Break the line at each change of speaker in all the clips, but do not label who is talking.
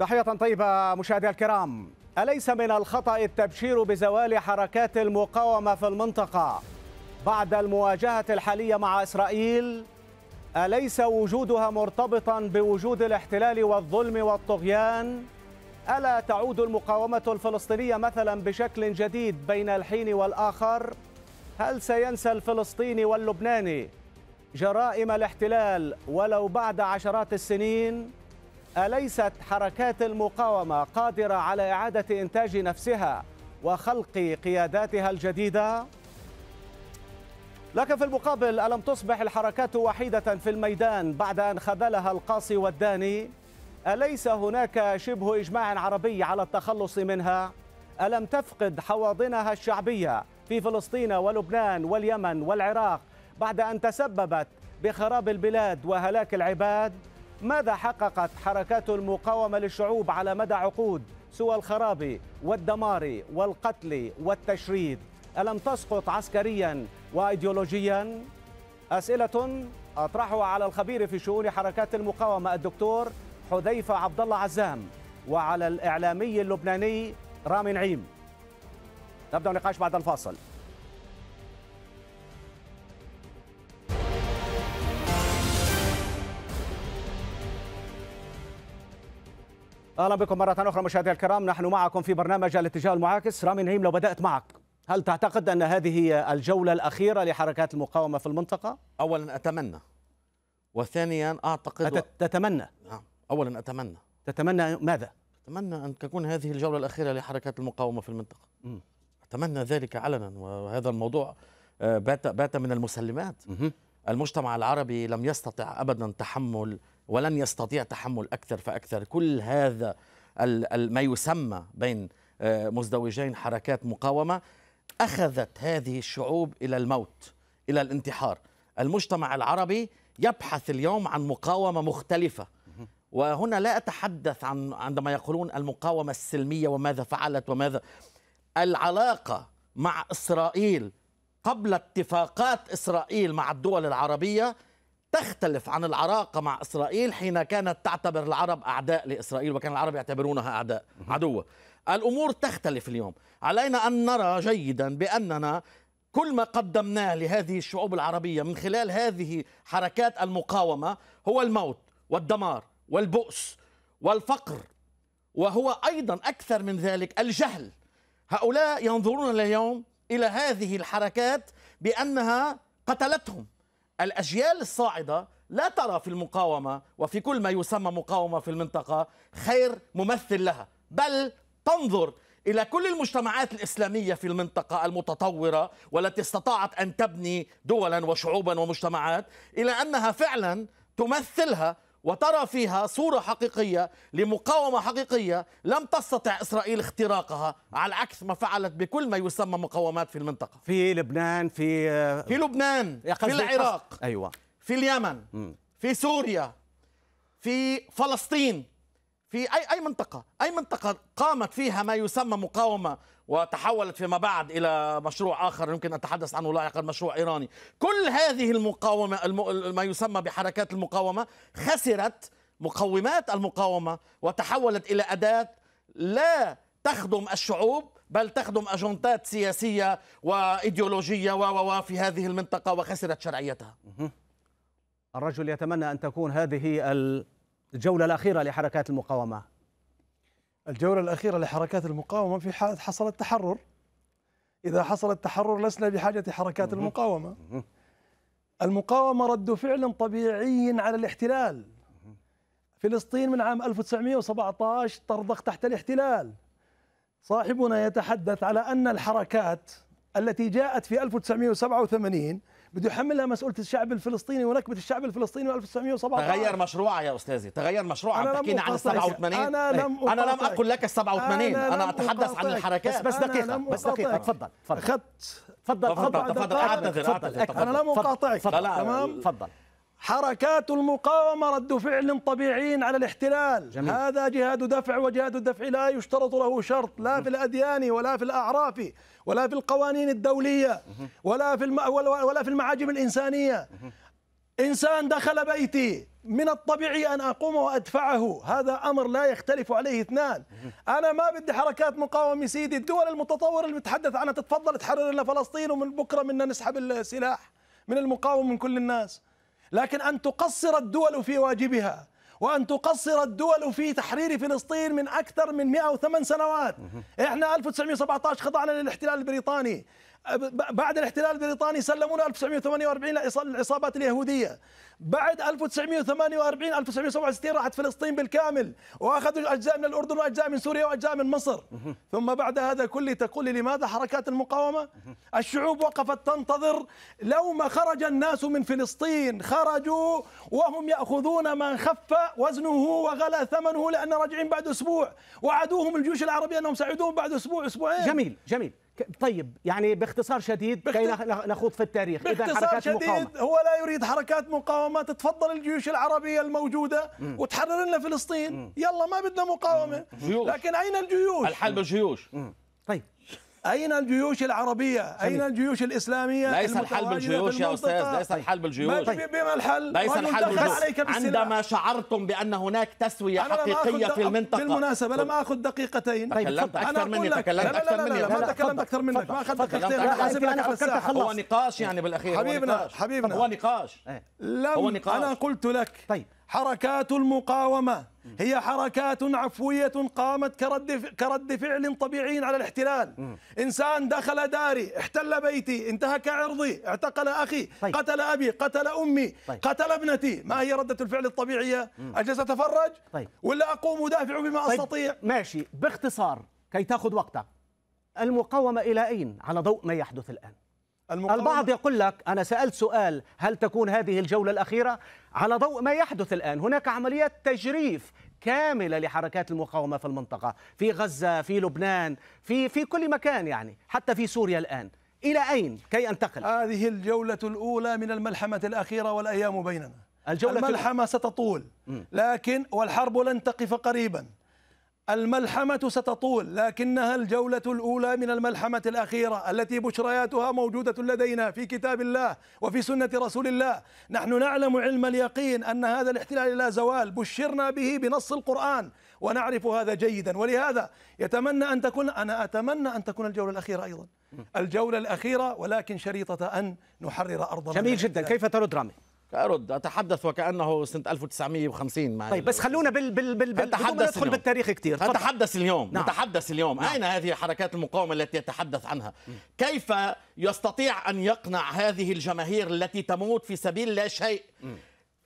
تحية طيبة مشاهدي الكرام أليس من الخطأ التبشير بزوال حركات المقاومة في المنطقة بعد المواجهة الحالية مع إسرائيل؟ أليس وجودها مرتبطا بوجود الاحتلال والظلم والطغيان؟ ألا تعود المقاومة الفلسطينية مثلا بشكل جديد بين الحين والآخر؟ هل سينسى الفلسطيني واللبناني جرائم الاحتلال ولو بعد عشرات السنين؟ أليست حركات المقاومة قادرة على إعادة إنتاج نفسها وخلق قياداتها الجديدة؟ لكن في المقابل ألم تصبح الحركات وحيدة في الميدان بعد أن خذلها القاصي والداني؟ أليس هناك شبه إجماع عربي على التخلص منها؟ ألم تفقد حواضنها الشعبية في فلسطين ولبنان واليمن والعراق بعد أن تسببت بخراب البلاد وهلاك العباد؟ ماذا حققت حركات المقاومة للشعوب على مدى عقود سوى الخراب والدمار والقتل والتشريد ألم تسقط عسكريا وأيديولوجيا؟ أسئلة أطرحها على الخبير في شؤون حركات المقاومة الدكتور حذيفة عبد الله عزام وعلى الإعلامي اللبناني رامي نعيم نبدأ النقاش بعد الفاصل اهلا بكم مره اخرى مشاهدينا الكرام نحن معكم في برنامج الاتجاه المعاكس رامي نعيم لو بدات معك هل تعتقد ان هذه هي الجوله الاخيره لحركات
المقاومه في المنطقه اولا اتمنى وثانيا اعتقد أت... تتمنى نعم اولا اتمنى تتمنى ماذا اتمنى ان تكون هذه الجوله الاخيره لحركات المقاومه في المنطقه م. اتمنى ذلك علنا وهذا الموضوع آه، بات بات من المسلمات -م. المجتمع العربي لم يستطع ابدا تحمل ولن يستطيع تحمل أكثر فأكثر كل هذا ما يسمى بين آه، مزدوجين حركات مقاومة أخذت هذه الشعوب إلى الموت إلى الانتحار المجتمع العربي يبحث اليوم عن مقاومة مختلفة وهنا لا أتحدث عن عندما يقولون المقاومة السلمية وماذا فعلت وماذا العلاقة مع إسرائيل قبل اتفاقات إسرائيل مع الدول العربية تختلف عن العراقة مع إسرائيل حين كانت تعتبر العرب أعداء لإسرائيل وكان العرب يعتبرونها أعداء عدوة الأمور تختلف اليوم علينا أن نرى جيدا بأننا كل ما قدمناه لهذه الشعوب العربية من خلال هذه حركات المقاومة هو الموت والدمار والبؤس والفقر وهو أيضا أكثر من ذلك الجهل هؤلاء ينظرون اليوم إلى هذه الحركات بأنها قتلتهم الأجيال الصاعدة لا ترى في المقاومة وفي كل ما يسمى مقاومة في المنطقة خير ممثل لها بل تنظر إلى كل المجتمعات الإسلامية في المنطقة المتطورة والتي استطاعت أن تبني دولا وشعوبا ومجتمعات إلى أنها فعلا تمثلها وترى فيها صورة حقيقية لمقاومة حقيقية لم تستطع إسرائيل اختراقها على عكس ما فعلت بكل ما يسمى مقاومات في المنطقة في لبنان في في لبنان في العراق أيوة في اليمن م. في سوريا في فلسطين في أي أي منطقة أي منطقة قامت فيها ما يسمى مقاومة وتحولت فيما بعد إلى مشروع آخر يمكن أتحدث عنه لاحقا مشروع إيراني كل هذه المقاومة الم... ما يسمى بحركات المقاومة خسرت مقومات المقاومة وتحولت إلى أداة لا تخدم الشعوب بل تخدم أجندات سياسية وإيديولوجية و في هذه المنطقة وخسرت شرعيتها
الرجل يتمنى أن تكون هذه ال... الجولة الأخيرة لحركات المقاومة الجولة الأخيرة لحركات المقاومة في حال
حصل التحرر إذا حصل التحرر لسنا بحاجة حركات المقاومة المقاومة رد فعل طبيعي على الاحتلال فلسطين من عام 1917 ترضخ تحت الاحتلال صاحبنا يتحدث على أن الحركات التي جاءت في 1987 بده يحملها مسؤوليه الشعب الفلسطيني ونكبه الشعب الفلسطيني 1917 تغير
مشروعها يا استاذي تغير مشروعها عم تحكينا عن ال 87 إيه، انا لم أقاطعك. انا لم اقل لك ال 87 انا, أنا اتحدث عن الحركات بس, دقيقه بس دقيقه تفضل تفضل اخذت تفضل تفضل تفضل انا لم اقاطعك تمام تفضل
حركات المقاومة رد فعل طبيعي على الاحتلال جميل. هذا جهاد دفع وجهاد الدفع لا يشترط له شرط لا في الأديان ولا في الأعراف ولا في القوانين الدولية ولا في, الم... ولا في المعاجم الإنسانية إنسان دخل بيتي من الطبيعي أن أقوم وأدفعه هذا أمر لا يختلف عليه اثنان أنا ما بدي حركات مقاومة سيدي الدول المتطورة اللي بتحدث عنها تتفضل تحرر لنا فلسطين ومن بكرة منا نسحب السلاح من المقاومة من كل الناس لكن أن تقصر الدول في واجبها وأن تقصر الدول في تحرير فلسطين من أكثر من 108 سنوات إحنا 1917 خضعنا للاحتلال البريطاني بعد الاحتلال البريطاني سلمونا 1948 للعصابات اليهوديه بعد 1948 1967 راحت فلسطين بالكامل واخذوا اجزاء من الاردن واجزاء من سوريا واجزاء من مصر ثم بعد هذا كله تقول لي لماذا حركات المقاومه الشعوب وقفت تنتظر لو ما خرج الناس من فلسطين خرجوا وهم ياخذون ما خف وزنه وغلى ثمنه لان راجعين بعد اسبوع وعدوهم الجيوش العربيه انهم سيعودون بعد اسبوع اسبوعين جميل
جميل طيب يعني باختصار شديد كي نخوض في التاريخ باختصار إذا
حركات شديد مقاومة. هو لا يريد حركات مقاومة تتفضل الجيوش العربية الموجودة
مم. وتحرر
لنا فلسطين مم. يلا ما بدنا مقاومة مم. لكن أين الجيوش الحل بالجيوش أين الجيوش العربية؟ أين الجيوش الإسلامية؟ ليس الحل بالجيوش يا أستاذ، ليس الحل طيب. بالجيوش بما الحل؟ ليس الحل بالجيوش عندما
شعرتم بأن هناك تسوية حقيقية في المنطقة
بالمناسبة لم أخذ دقيقتين
تكلمت طيب، أكثر مني تكلمت أكثر مني ما تكلمت
أكثر منك ما أخذت دقيقتين أنا حاسب لك على الساعة هو نقاش يعني بالأخير حبيبنا حبيبنا هو نقاش هو نقاش أنا قلت لك طيب حركات المقاومة هي حركات عفوية قامت كرد كرد فعل طبيعي على الاحتلال إنسان دخل داري احتل بيتي انتهك عرضي اعتقل أخي طيب. قتل أبي قتل أمي طيب. قتل ابنتي ما هي ردة الفعل الطبيعية أجلس أتفرج طيب.
ولا أقوم أدافع بما طيب. أستطيع ماشي باختصار كي تأخذ وقتك المقاومة إلى أين على ضوء ما يحدث الآن المقاومة. البعض يقول لك أنا سألت سؤال هل تكون هذه الجولة الأخيرة على ضوء ما يحدث الآن هناك عمليات تجريف كاملة لحركات المقاومة في المنطقة في غزة في لبنان في في كل مكان يعني حتى في سوريا الآن إلى أين كي أنتقل هذه الجولة
الأولى من الملحمة الأخيرة والأيام بيننا الجولة الملحمة ستطول لكن والحرب لن تقف قريباً الملحمة ستطول لكنها الجولة الأولى من الملحمة الأخيرة التي بشرياتها موجودة لدينا في كتاب الله وفي سنة رسول الله نحن نعلم علم اليقين أن هذا الاحتلال لا زوال بشرنا به بنص القرآن ونعرف هذا جيدا ولهذا يتمنى أن تكون أنا أتمنى أن تكون الجولة الأخيرة أيضا الجولة الأخيرة ولكن شريطة أن نحرر أرضنا جميل جدا كيف
ترد رامي؟ ارد اتحدث وكانه سنه 1950 معي طيب بس خلونا بال بال بال بال بدون ندخل بالتاريخ كثير نتحدث اليوم نعم. نتحدث اليوم نعم. اين هذه حركات المقاومه التي يتحدث عنها م. كيف يستطيع ان يقنع هذه الجماهير التي تموت في سبيل لا شيء م.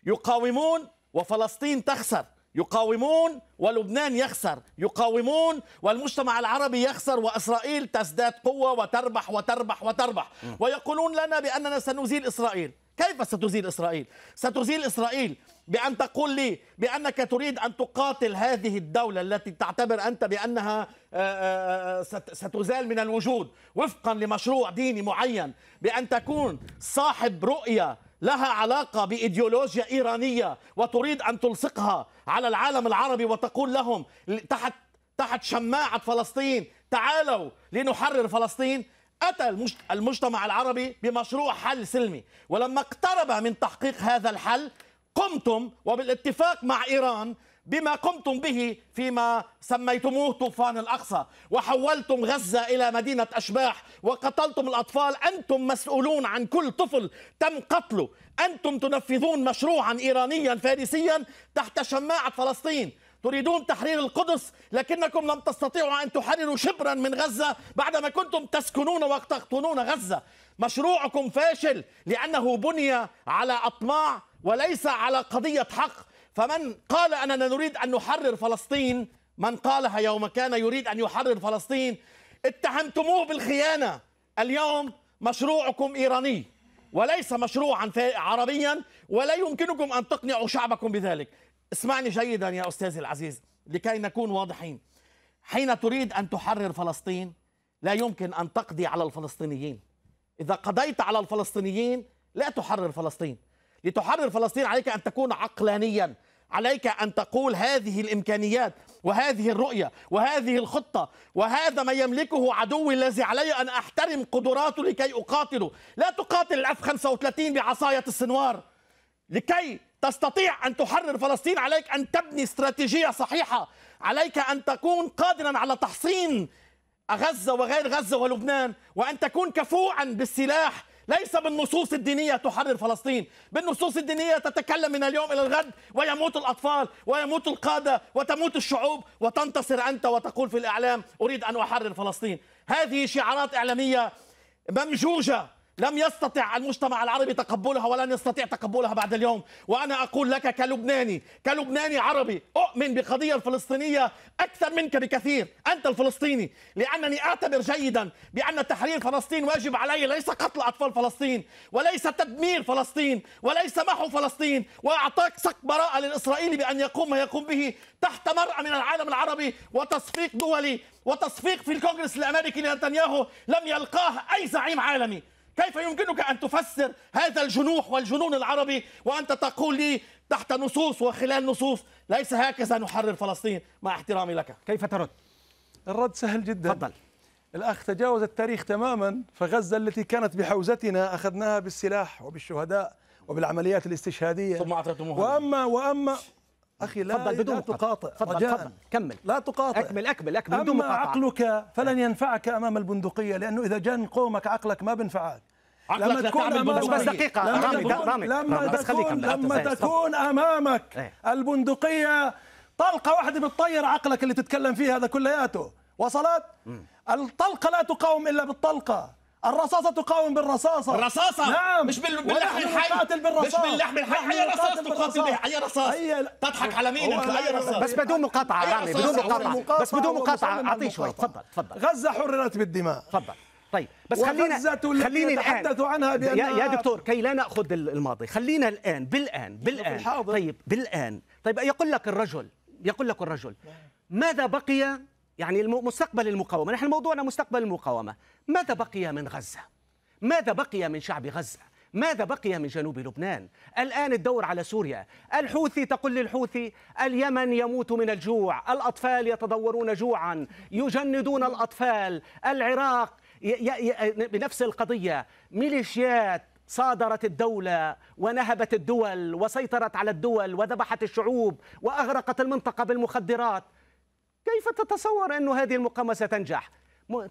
يقاومون وفلسطين تخسر يقاومون ولبنان يخسر يقاومون والمجتمع العربي يخسر وإسرائيل تزداد قوة وتربح وتربح وتربح م. ويقولون لنا بأننا سنزيل إسرائيل كيف ستزيل إسرائيل؟ ستزيل إسرائيل بأن تقول لي بأنك تريد أن تقاتل هذه الدولة التي تعتبر أنت بأنها آه، آه، آه، ستزال من الوجود وفقا لمشروع ديني معين بأن تكون صاحب رؤية لها علاقة بإيديولوجيا إيرانية وتريد أن تلصقها على العالم العربي وتقول لهم تحت تحت شماعة فلسطين تعالوا لنحرر فلسطين أتى المجتمع العربي بمشروع حل سلمي ولما اقترب من تحقيق هذا الحل قمتم وبالاتفاق مع إيران بما قمتم به فيما سميتموه طوفان الأقصى وحولتم غزة إلى مدينة أشباح وقتلتم الأطفال أنتم مسؤولون عن كل طفل تم قتله أنتم تنفذون مشروعا إيرانيا فارسيا تحت شماعة فلسطين تريدون تحرير القدس لكنكم لم تستطيعوا أن تحرروا شبرا من غزة بعدما كنتم تسكنون وتقطنون غزة مشروعكم فاشل لأنه بني على أطماع وليس على قضية حق فمن قال أننا نريد أن نحرر فلسطين من قالها يوم كان يريد أن يحرر فلسطين اتهمتموه بالخيانة اليوم مشروعكم إيراني وليس مشروعا عربيا ولا يمكنكم أن تقنعوا شعبكم بذلك اسمعني جيدا يا أستاذي العزيز لكي نكون واضحين حين تريد أن تحرر فلسطين لا يمكن أن تقضي على الفلسطينيين إذا قضيت على الفلسطينيين لا تحرر فلسطين لتحرر فلسطين عليك أن تكون عقلانيا عليك أن تقول هذه الإمكانيات وهذه الرؤية وهذه الخطة وهذا ما يملكه عدوي الذي علي أن أحترم قدراته لكي أقاتله لا تقاتل الأف 35 بعصاية السنوار لكي تستطيع أن تحرر فلسطين عليك أن تبني استراتيجية صحيحة عليك أن تكون قادرا على تحصين غزة وغير غزة ولبنان وأن تكون كفوعا بالسلاح ليس بالنصوص الدينية تحرر فلسطين بالنصوص الدينية تتكلم من اليوم إلى الغد ويموت الأطفال ويموت القادة وتموت الشعوب وتنتصر أنت وتقول في الإعلام أريد أن أحرر فلسطين هذه شعارات إعلامية ممجوجة لم يستطع المجتمع العربي تقبلها ولن يستطيع تقبلها بعد اليوم وأنا أقول لك كلبناني كلبناني عربي أؤمن بقضية الفلسطينية أكثر منك بكثير أنت الفلسطيني لأنني أعتبر جيدا بأن تحرير فلسطين واجب علي ليس قتل أطفال فلسطين وليس تدمير فلسطين وليس محو فلسطين وأعطاك سك براءة للإسرائيلي بأن يقوم ما يقوم به تحت مرأة من العالم العربي وتصفيق دولي وتصفيق في الكونغرس الأمريكي لنتنياهو لم يلقاه أي زعيم عالمي كيف يمكنك أن تفسر هذا الجنوح والجنون العربي وأنت تقول لي تحت نصوص وخلال نصوص ليس هكذا نحرر فلسطين مع احترامي لك كيف ترد؟ الرد سهل جدا تفضل
الأخ تجاوز التاريخ تماما فغزة التي كانت بحوزتنا أخذناها بالسلاح وبالشهداء وبالعمليات الاستشهادية ثم أعطيتموها وأما وأما أخي لا, فضل بدون لا تقاطع فضل فضل كمل لا تقاطع أكمل
أكمل أكمل أما بدون عقلك
فلن ينفعك أمام البندقية لأنه إذا جن قومك عقلك ما بنفعك
لما تكون أمامك بس دقيقة لما رامي تكون رامي لما بس تكون لما تكون
أمامك إيه. البندقية طلقة واحدة بتطير عقلك اللي تتكلم فيه هذا كلياته وصلت؟ الطلقة لا تقاوم إلا بالطلقة الرصاصة تقاوم بالرصاصة الرصاصة نعم مش باللحم الحي مش باللحم الحي أي رصاصة تقاتل بها أي رصاص هي... تضحك على مين أنت أي رصاص بس بدون مقاطعة رامي بدون مقاطعة بس بدون مقاطعة أعطيه شوي تفضل تفضل غزة حررت بالدماء تفضل طيب بس خلينا خلينا نتحدث عنها بأنها يا دكتور
كي لا ناخذ الماضي خلينا الان بالان بالان طيب بالان طيب يقول لك الرجل يقول لك الرجل ماذا بقي يعني مستقبل المقاومه نحن موضوعنا مستقبل المقاومه ماذا بقي من غزه ماذا بقي من شعب غزه ماذا بقي من جنوب لبنان الآن الدور على سوريا الحوثي تقول للحوثي اليمن يموت من الجوع الأطفال يتضورون جوعا يجندون الأطفال العراق بنفس القضية ميليشيات صادرت الدولة ونهبت الدول وسيطرت على الدول وذبحت الشعوب وأغرقت المنطقة بالمخدرات كيف تتصور أن هذه المقاومة ستنجح؟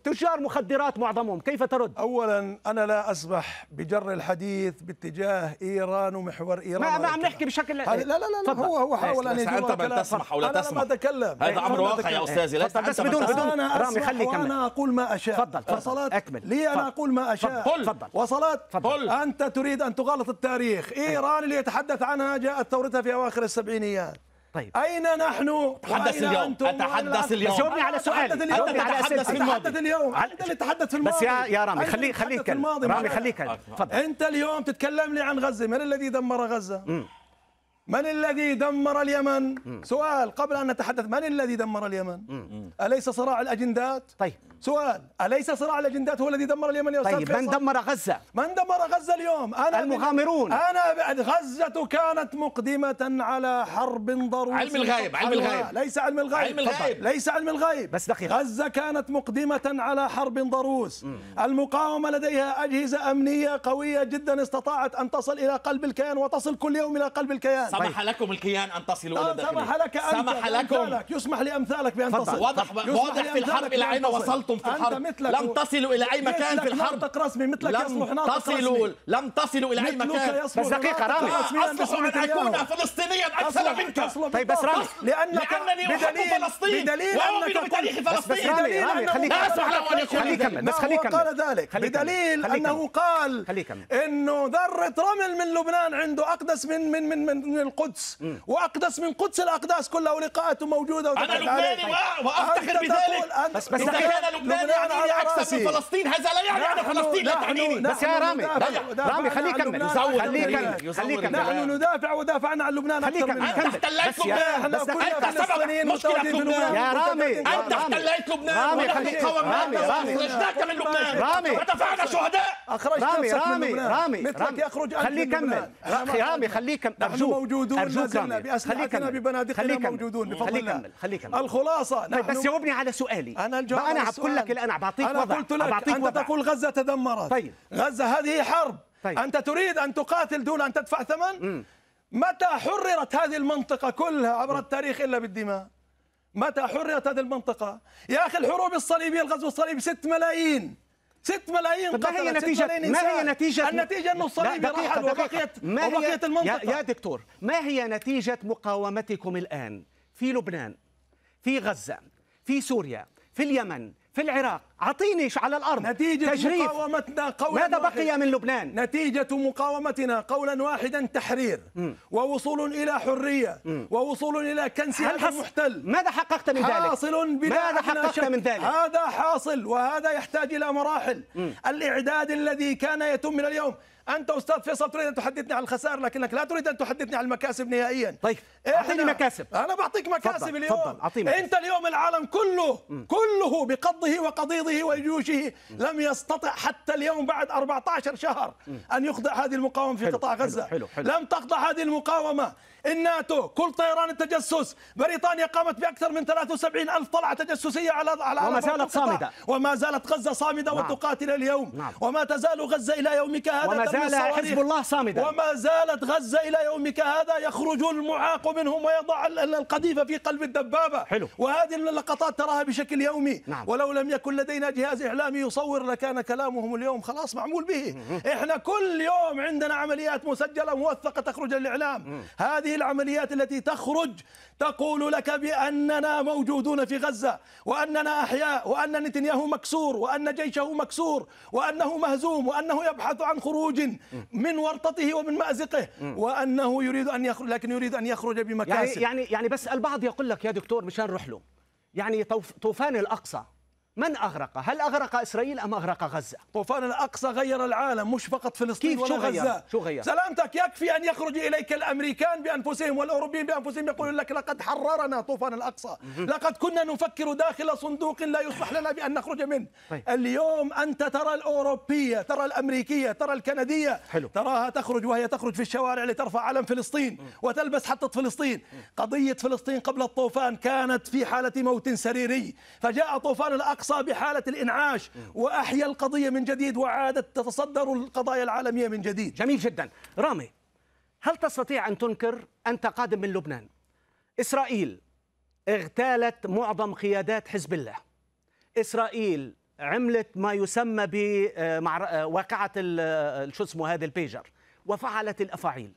تجار مخدرات معظمهم كيف ترد؟ أولا أنا لا أسمح بجر الحديث
باتجاه إيران ومحور إيران ما, عم
نحكي بشكل لا لا لا, لا فضل. هو هو حاول
أن يجيب أنت من تسمح أو لا تسمح أنا لم أتكلم هذا أمر واقع يا أستاذي ليس بس بدون بدون أنا أسمح خلي وأنا أقول ما أشاء تفضل تفضل أكمل لي أنا أقول ما أشاء تفضل وصلت تفضل أنت تريد أن تغلط التاريخ أيوه. إيران اللي يتحدث عنها جاءت ثورتها في أواخر السبعينيات طيب اين نحن اتحدث اليوم اتحدث اليوم جاوبني على سؤالي اليوم تتحدث في الماضي اتحدث اليوم انت اللي تحدث في الماضي بس يا يا رامي خليه خليه يتكلم رامي خليه يتكلم تفضل انت اليوم تتكلم لي عن غزه من الذي دمر غزه من الذي دمر اليمن؟ م. سؤال قبل ان نتحدث من الذي دمر اليمن؟ م. اليس صراع الاجندات؟ طيب سؤال اليس صراع الاجندات هو الذي دمر اليمن يا استاذ طيب من دمر غزه؟ من دمر غزه اليوم؟ انا المغامرون انا غزه كانت مقدمه على حرب ضروريه علم الغيب علم الغيب ليس علم الغيب علم الغيب ليس علم الغيب بس دقيقه غزه كانت مقدمه على حرب ضروس م. المقاومه لديها اجهزه امنيه قويه جدا استطاعت ان تصل الى قلب الكيان وتصل كل يوم الى قلب الكيان طيب. سمح
لكم الكيان ان تصلوا الى آه، داخله سمح لك انت سمح لكم
يسمح لامثالك بان تصل واضح واضح في الحرب الى اين وصلتم في الحرب لم تصلوا الى اي مكان في الحرب ناطق رسمي مثلك يصلح ناطق تصلوا لم تصلوا الى اي
مكان بس دقيقه رامي اصلحوا ان اكون فلسطينيا اكثر منك طيب بس رامي
لانك بدليل بدليل انك بتاريخ فلسطين خليك اسمح له ان يكون بس خليك قال ذلك بدليل انه قال
انه ذره رمل من لبنان عنده اقدس من من من من القدس واقدس من قدس الاقداس كلها ولقاءاته موجوده انا لبناني وافتخر بذلك بس بس اذا انا لبناني يعني اكثر من فلسطين هذا لا يعني انا فلسطين لا تعنيني بس يا رامي رامي خليه يكمل خليه يكمل نحن ندافع ودافعنا عن لبنان اكثر انت احتليت لبنان انت سبب مشكله لبنان يا رامي انت احتليت لبنان ونحن قاومناك
اخرجناك من لبنان رامي ودفعنا شهداء اخرجت رامي رامي رامي مثلك يخرج خليه يكمل رامي خليه يكمل موجودون نزلنا بأسلحتنا ببنادقنا موجودون خليك الله خليك الخلاصة طيب، نحن بس جاوبني على سؤالي أنا الجواب أنا بقول لك الان بعطيك أنا وضع قلت لك بعطيك أنت وضع.
تقول غزة تدمرت طيب غزة هذه حرب طيب. أنت تريد أن تقاتل دون أن تدفع ثمن م. متى حررت هذه المنطقة كلها عبر التاريخ إلا بالدماء متى حررت هذه المنطقة يا أخي الحروب الصليبية الغزو الصليبي 6 ملايين 6 ملايين قتلت ما هي نتيجة ما هي نتيجة النتيجة أنه الصليبي رحل وبقيت وبقيت المنطقة يا, يا دكتور
ما هي نتيجة مقاومتكم الآن في لبنان في غزة في سوريا في اليمن في العراق اعطيني على الارض نتيجه تجريف. مقاومتنا قولا ماذا واحد. بقي من
لبنان نتيجه
مقاومتنا
قولا واحدا تحرير م. ووصول الى حريه م. ووصول الى كنس المحتل ماذا حققت من ذلك حاصل بلا ماذا حققت شك. من ذلك هذا حاصل وهذا يحتاج الى مراحل م. الاعداد الذي كان يتم من اليوم انت استاذ فيصل تريد ان تحدثني عن الخسائر لكنك لا تريد ان تحدثني عن المكاسب نهائيا طيب اعطيني مكاسب انا بعطيك مكاسب فضل. اليوم فضل. مكاسب. انت اليوم العالم كله م. كله بقضه وقضيضه وجنوده وجيوشه لم يستطع حتى اليوم بعد 14 شهر أن يخضع هذه المقاومة في قطاع غزة حلو حلو حلو لم تخضع هذه المقاومة الناتو كل طيران التجسس بريطانيا قامت بأكثر من 73 ألف طلعة تجسسية على على وما زالت صامدة وما زالت غزة صامدة نعم. وتقاتل اليوم نعم. وما تزال غزة إلى يومك هذا وما زال حزب
الله صامدا
وما زالت غزة إلى يومك هذا يخرج المعاق منهم ويضع القذيفه في قلب الدبابة حلو وهذه اللقطات تراها بشكل يومي نعم. ولو لم يكن لدينا جهاز إعلامي يصور لكان كلامهم اليوم خلاص معمول به احنا كل يوم عندنا عمليات مسجلة موثقة تخرج الإعلام هذه هذه العمليات التي تخرج تقول لك بأننا موجودون في غزة وأننا أحياء وأن نتنياهو مكسور وأن جيشه مكسور وأنه مهزوم وأنه يبحث عن خروج من ورطته
ومن مأزقه وأنه يريد أن يخرج لكن يريد أن يخرج بمكاسب يعني يعني يعني بس البعض يقول لك يا دكتور مشان نروح له يعني طوفان الأقصى من أغرق؟ هل أغرق إسرائيل أم أغرق غزة؟ طوفان الأقصى غير العالم مش فقط فلسطين كيف شو غير؟ غزة شو غير؟
سلامتك يكفي أن يخرج إليك الأمريكان بأنفسهم والأوروبيين بأنفسهم يقولون لك لقد حررنا طوفان الأقصى لقد كنا نفكر داخل صندوق لا يصلح لنا بأن نخرج منه طيب. اليوم أنت ترى الأوروبية ترى الأمريكية ترى الكندية حلو. تراها تخرج وهي تخرج في الشوارع لترفع علم فلسطين م. وتلبس حطة فلسطين م. قضية فلسطين قبل الطوفان كانت في حالة موت سريري فجاء طوفان الأقصى الأقصى بحالة الإنعاش
وأحيا القضية من جديد وعادت تتصدر القضايا العالمية من جديد جميل جدا رامي هل تستطيع أن تنكر أنت قادم من لبنان إسرائيل اغتالت معظم قيادات حزب الله إسرائيل عملت ما يسمى بواقعة آه، آه، آه، شو اسمه هذا البيجر وفعلت الأفاعيل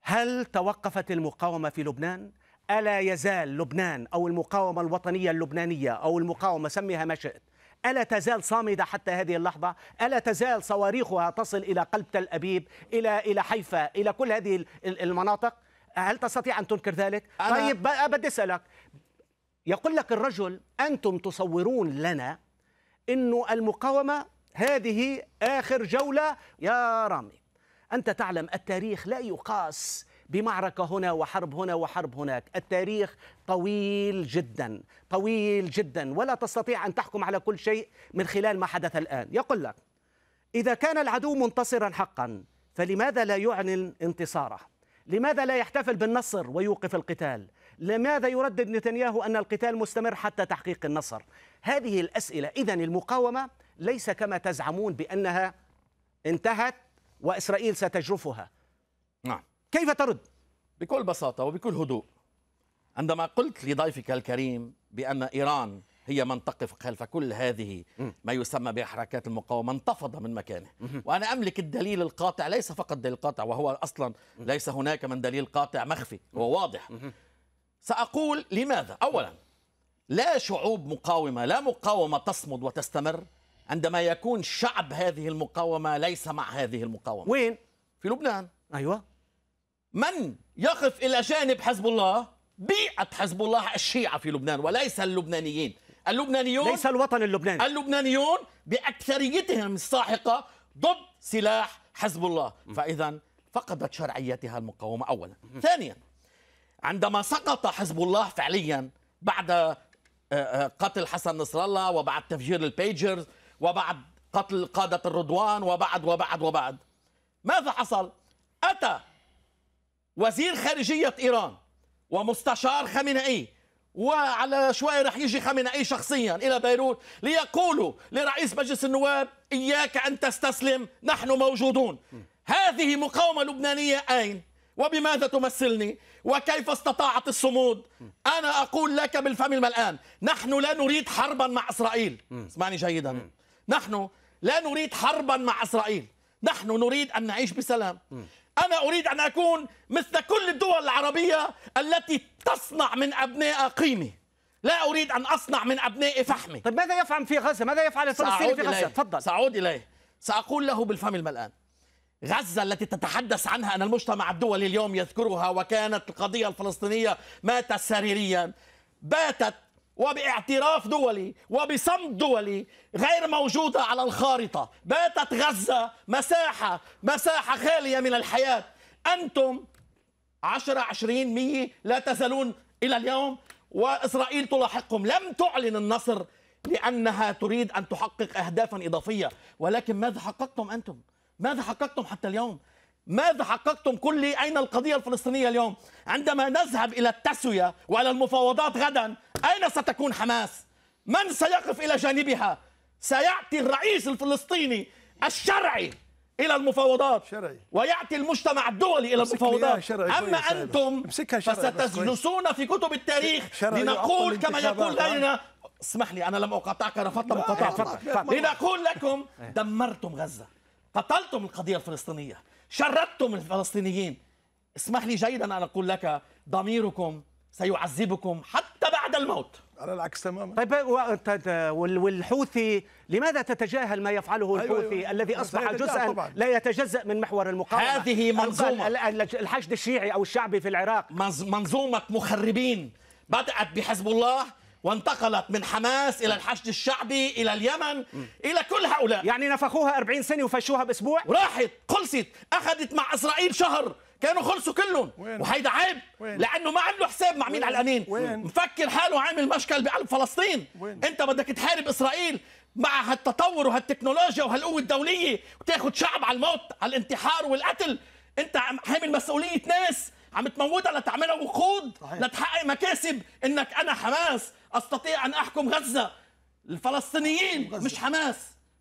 هل توقفت المقاومة في لبنان؟ ألا يزال لبنان أو المقاومة الوطنية اللبنانية أو المقاومة سميها ما شئت ألا تزال صامدة حتى هذه اللحظة ألا تزال صواريخها تصل إلى قلب تل أبيب إلى إلى حيفا إلى كل هذه المناطق هل تستطيع أن تنكر ذلك؟ أنا... طيب بدي أسألك يقول لك الرجل أنتم تصورون لنا أنه المقاومة هذه آخر جولة يا رامي أنت تعلم التاريخ لا يقاس بمعركة هنا وحرب هنا وحرب هناك التاريخ طويل جدا طويل جدا ولا تستطيع أن تحكم على كل شيء من خلال ما حدث الآن يقول لك إذا كان العدو منتصرا حقا فلماذا لا يعلن انتصاره لماذا لا يحتفل بالنصر ويوقف القتال لماذا يردد نتنياهو أن القتال مستمر حتى تحقيق النصر هذه الأسئلة إذا المقاومة ليس كما تزعمون بأنها انتهت وإسرائيل ستجرفها
كيف ترد؟ بكل بساطة وبكل هدوء عندما قلت لضيفك الكريم بأن إيران هي من تقف خلف كل هذه ما يسمى بحركات المقاومة انتفض من مكانه وأنا أملك الدليل القاطع ليس فقط دليل قاطع وهو أصلا ليس هناك من دليل قاطع مخفي هو واضح سأقول لماذا أولا لا شعوب مقاومة لا مقاومة تصمد وتستمر عندما يكون شعب هذه المقاومة ليس مع هذه المقاومة وين؟ في لبنان أيوة من يقف إلى جانب حزب الله بيئة حزب الله الشيعة في لبنان وليس اللبنانيين اللبنانيون ليس الوطن اللبناني اللبنانيون بأكثريتهم الساحقة ضد سلاح حزب الله فإذا فقدت شرعيتها المقاومة أولا ثانيا عندما سقط حزب الله فعليا بعد آه، آه، قتل حسن نصر الله وبعد تفجير البيجرز وبعد قتل قادة الرضوان وبعد وبعد وبعد ماذا حصل؟ أتى وزير خارجية إيران ومستشار خامنئي وعلى شوي رح يجي خامنئي شخصيا الى بيروت ليقولوا لرئيس مجلس النواب اياك ان تستسلم نحن موجودون هذه مقاومه لبنانيه اين وبماذا تمثلني وكيف استطاعت الصمود انا اقول لك بالفم الملآن نحن لا نريد حربا مع اسرائيل اسمعني جيدا نحن لا نريد حربا مع اسرائيل نحن نريد ان نعيش بسلام أنا أريد أن أكون مثل كل الدول العربية التي تصنع من أبنائها قيمة لا أريد أن أصنع من أبنائي فحمة طيب ماذا يفعل في غزة؟ ماذا يفعل الفلسطيني في غزة؟ تفضل سأعود إليه سأقول له بالفم الملآن غزة التي تتحدث عنها أن المجتمع الدولي اليوم يذكرها وكانت القضية الفلسطينية ماتت سريريا باتت وباعتراف دولي وبصمت دولي غير موجودة على الخارطة باتت غزة مساحة مساحة خالية من الحياة أنتم 10 20 100 لا تزالون إلى اليوم وإسرائيل تلاحقكم لم تعلن النصر لأنها تريد أن تحقق أهدافا إضافية ولكن ماذا حققتم أنتم؟ ماذا حققتم حتى اليوم؟ ماذا حققتم كل أين القضية الفلسطينية اليوم عندما نذهب إلى التسوية وإلى المفاوضات غدا أين ستكون حماس من سيقف إلى جانبها سيأتي الرئيس الفلسطيني الشرعي الى المفاوضات شرعي وياتي المجتمع الدولي الى المفاوضات آه، شرعي اما انتم فستجلسون في كتب التاريخ لنقول كما يقول غيرنا آه. اسمح لي انا لم اقاطعك رفضت مقاطعتك لنقول لكم دمرتم غزه قتلتم القضيه الفلسطينيه شردتم الفلسطينيين اسمح لي جيدا أن أقول لك ضميركم سيعذبكم حتى بعد الموت على العكس تماما
طيب والحوثي لماذا تتجاهل ما يفعله أيوة، الحوثي أيوة أيوة. الذي اصبح جزءا طبعاً. لا يتجزا من محور المقاومه هذه
منظومه الحشد الشيعي او الشعبي في العراق منظومه مخربين بدات بحزب الله وانتقلت من حماس الى الحشد الشعبي الى اليمن م. الى كل هؤلاء يعني نفخوها 40 سنه وفشوها باسبوع وراحت خلصت اخذت مع اسرائيل شهر كانوا خلصوا كلهم وهيدا عيب لانه ما عنده حساب مع مين على الامين وين؟ مفكر حاله عامل مشكل بقلب فلسطين وين؟ انت بدك تحارب اسرائيل مع هالتطور وهالتكنولوجيا وهالقوه الدوليه وتاخذ شعب على الموت على الانتحار والقتل انت حامل مسؤوليه ناس عم تموتها لتعملها وقود لتحقق مكاسب انك انا حماس استطيع ان احكم غزه الفلسطينيين مش حماس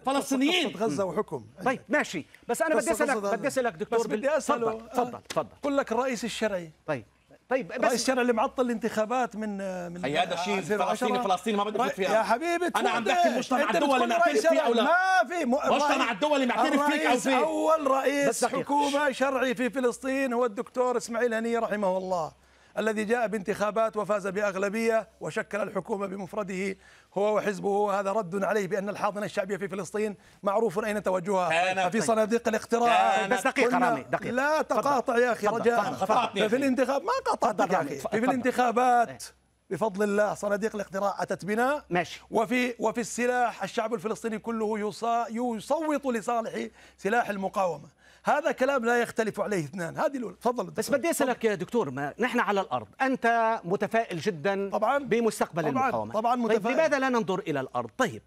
فلسطينيين غزه وحكم طيب ماشي بس انا بدي اسالك بدي اسالك دكتور بس بدي اساله بال... آه، تفضل تفضل
بقول لك الرئيس الشرعي طيب طيب بس رئيس الشرعي اللي معطل الانتخابات من من هي هذا شيء فلسطيني فلسطيني ما بدي فيها يا حبيبي انا عم بحكي المجتمع الدولي معترف فيها او لا ما في مجتمع الدولي معترف فيك او فيه اول رئيس حكومه شرعي في فلسطين هو الدكتور اسماعيل هنيه رحمه الله الذي جاء بانتخابات وفاز بأغلبية وشكل الحكومة بمفرده هو وحزبه وهذا رد عليه بأن الحاضنة الشعبية في فلسطين معروف أين توجهها في صناديق الاقتراع بس دقيقة رامي دقيقة لا تقاطع يا أخي رجاء في الانتخاب ما قاطعتك يا أخي في الانتخابات إيه. بفضل الله صناديق الاقتراع اتت بنا ماشي وفي وفي السلاح الشعب الفلسطيني كله يصوت لصالح سلاح المقاومه هذا كلام لا يختلف
عليه اثنان هذه الاولى تفضل بس بدي اسالك يا دكتور ما نحن على الارض انت متفائل جدا طبعا بمستقبل طبعا المقاومه طبعا طيب، متفائل طيب لماذا لا ننظر الى الارض طيب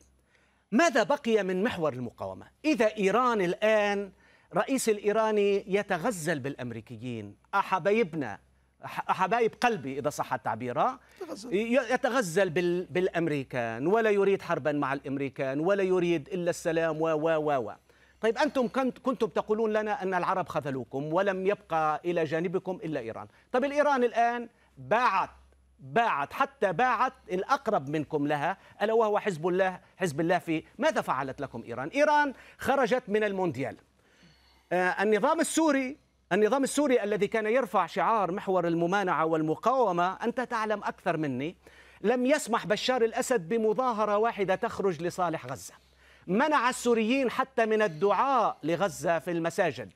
ماذا بقي من محور المقاومه اذا ايران الان رئيس الايراني يتغزل بالامريكيين احبايبنا حبايب قلبي إذا صح التعبير يتغزل بال... بالأمريكان ولا يريد حربا مع الأمريكان ولا يريد إلا السلام و و و طيب أنتم كنتم تقولون لنا أن العرب خذلوكم ولم يبقى إلى جانبكم إلا إيران طيب الإيران الآن باعت باعت حتى باعت الأقرب منكم لها ألا وهو حزب الله حزب الله في ماذا فعلت لكم إيران إيران خرجت من المونديال آه، النظام السوري النظام السوري الذي كان يرفع شعار محور الممانعة والمقاومة أنت تعلم أكثر مني لم يسمح بشار الأسد بمظاهرة واحدة تخرج لصالح غزة منع السوريين حتى من الدعاء لغزة في المساجد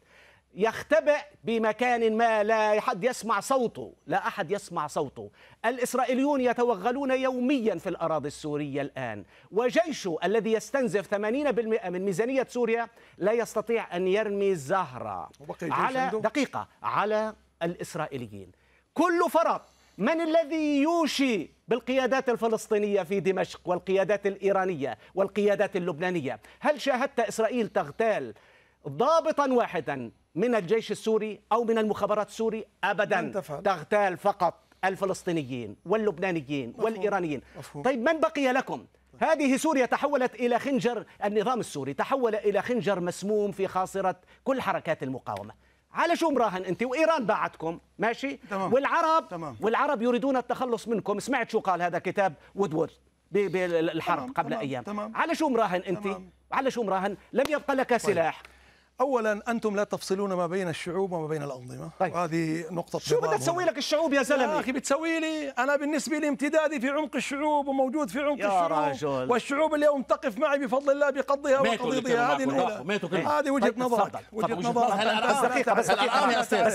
يختبئ بمكان ما لا أحد يسمع صوته لا أحد يسمع صوته الإسرائيليون يتوغلون يوميا في الأراضي السورية الآن وجيش الذي يستنزف 80% من ميزانية سوريا لا يستطيع أن يرمي زهرة على دقيقة على الإسرائيليين كل فرط من الذي يوشي بالقيادات الفلسطينيه في دمشق والقيادات الايرانيه والقيادات اللبنانيه؟ هل شاهدت اسرائيل تغتال ضابطا واحدا من الجيش السوري او من المخابرات السوري؟ ابدا تغتال فقط الفلسطينيين واللبنانيين مفهوم. والايرانيين. مفهوم. طيب من بقي لكم؟ هذه سوريا تحولت إلى خنجر النظام السوري تحول إلى خنجر مسموم في خاصرة كل حركات المقاومة على شو مراهن انت وايران باعتكم ماشي تمام. والعرب تمام. والعرب يريدون التخلص منكم سمعت شو قال هذا كتاب وودورد بالحرب قبل تمام. ايام تمام. على شو مراهن انت تمام. على شو مراهن لم يبقى لك طيب. سلاح اولا انتم لا تفصلون ما بين الشعوب
وما بين الانظمه طيب. وهذه نقطه شو بدها تسوي لك
الشعوب يا زلمه يا اخي بتسوي لي انا
بالنسبه لي امتدادي في عمق الشعوب وموجود في عمق الشعوب راجل. والشعوب اليوم تقف معي بفضل الله بقضها وقضيتها هذه الاولى هذه وجهه طيب، نظرك وجهه نظرك بس دقيقه بس دقيقه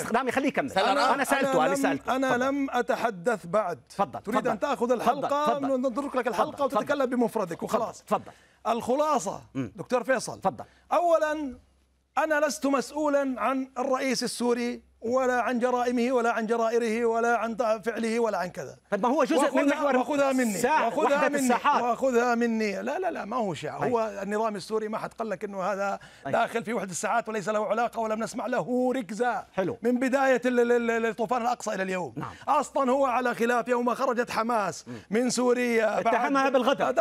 بس نعم انا سالته انا سالته انا لم اتحدث بعد تفضل تريد ان تاخذ الحلقه نترك لك الحلقه وتتكلم بمفردك وخلاص تفضل الخلاصه دكتور فيصل تفضل اولا أنا لست مسؤولا عن الرئيس السوري ولا عن جرائمه ولا عن جرائره ولا عن فعله ولا عن كذا طيب ما هو جزء من محور وخذها مني وخذها مني وخذها مني لا لا لا ما هو شاع طيب. هو النظام السوري ما حد قال لك انه هذا طيب. داخل في وحده الساعات وليس له علاقه ولم نسمع له ركزه حلو من بدايه الطوفان الاقصى الى اليوم نعم. اصلا هو على خلاف يوم خرجت حماس م. من سوريا اتهمها بالغدر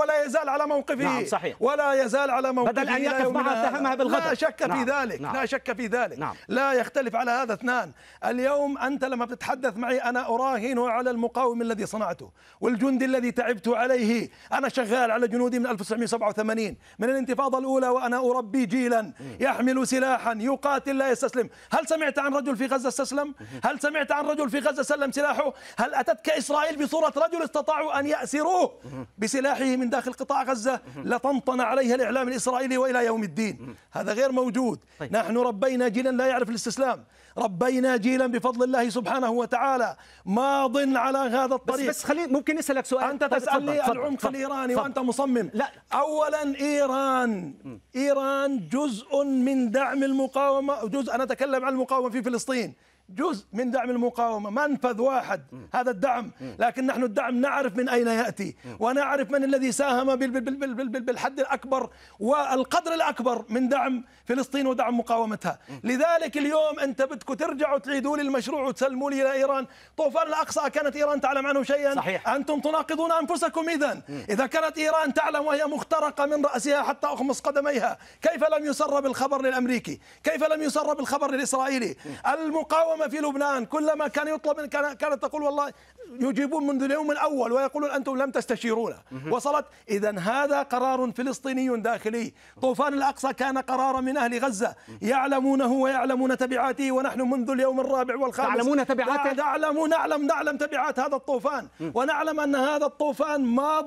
ولا يزال على موقفه نعم صحيح ولا يزال على موقفه بدل ان يقف معها اتهمها بالغدر نعم. لا نعم. شك في ذلك نعم. لا شك في ذلك لا يختلف على هذا اثنان اليوم أنت لما بتتحدث معي أنا أراهن على المقاوم الذي صنعته والجندي الذي تعبت عليه أنا شغال على جنودي من 1987 من الانتفاضة الأولى وأنا أربي جيلا يحمل سلاحا يقاتل لا يستسلم هل سمعت عن رجل في غزة استسلم؟ هل سمعت عن رجل في غزة سلم سلاحه؟ هل أتتك إسرائيل بصورة رجل استطاعوا أن يأسروه بسلاحه من داخل قطاع غزة لطنطن عليها الإعلام الإسرائيلي وإلى يوم الدين هذا غير موجود طيب. نحن ربينا جيلا لا يعرف الاستسلام ربينا جيلا بفضل الله سبحانه وتعالى ماض على هذا الطريق بس, بس خليني ممكن اسالك سؤال انت طيب، تسالني العمق الايراني وانت مصمم لا اولا ايران ايران جزء من دعم المقاومه جزء انا اتكلم عن المقاومه في فلسطين جزء من دعم المقاومه منفذ واحد م. هذا الدعم لكن نحن الدعم نعرف من اين ياتي م. ونعرف من الذي ساهم بال بال بال بال بال بالحد الاكبر والقدر الاكبر من دعم فلسطين ودعم مقاومتها م. لذلك اليوم انت بدكم ترجعوا تعيدوا لي المشروع وتسلموا لي الى ايران طوفان الاقصى كانت ايران تعلم عنه شيئا صحيح. انتم تناقضون انفسكم اذا اذا كانت ايران تعلم وهي مخترقه من راسها حتى اخمص قدميها كيف لم يسر بالخبر للامريكي كيف لم يسر بالخبر للاسرائيلي المقاومه المقاومة في لبنان كلما كان يطلب من كانت تقول والله يجيبون منذ اليوم الأول ويقولون أنتم لم تستشيرونا وصلت إذا هذا قرار فلسطيني داخلي طوفان الأقصى كان قرارا من أهل غزة يعلمونه ويعلمون تبعاته ونحن منذ اليوم الرابع والخامس تعلمون تبعاته نعلم نعلم نعلم تبعات هذا الطوفان ونعلم أن هذا الطوفان ماض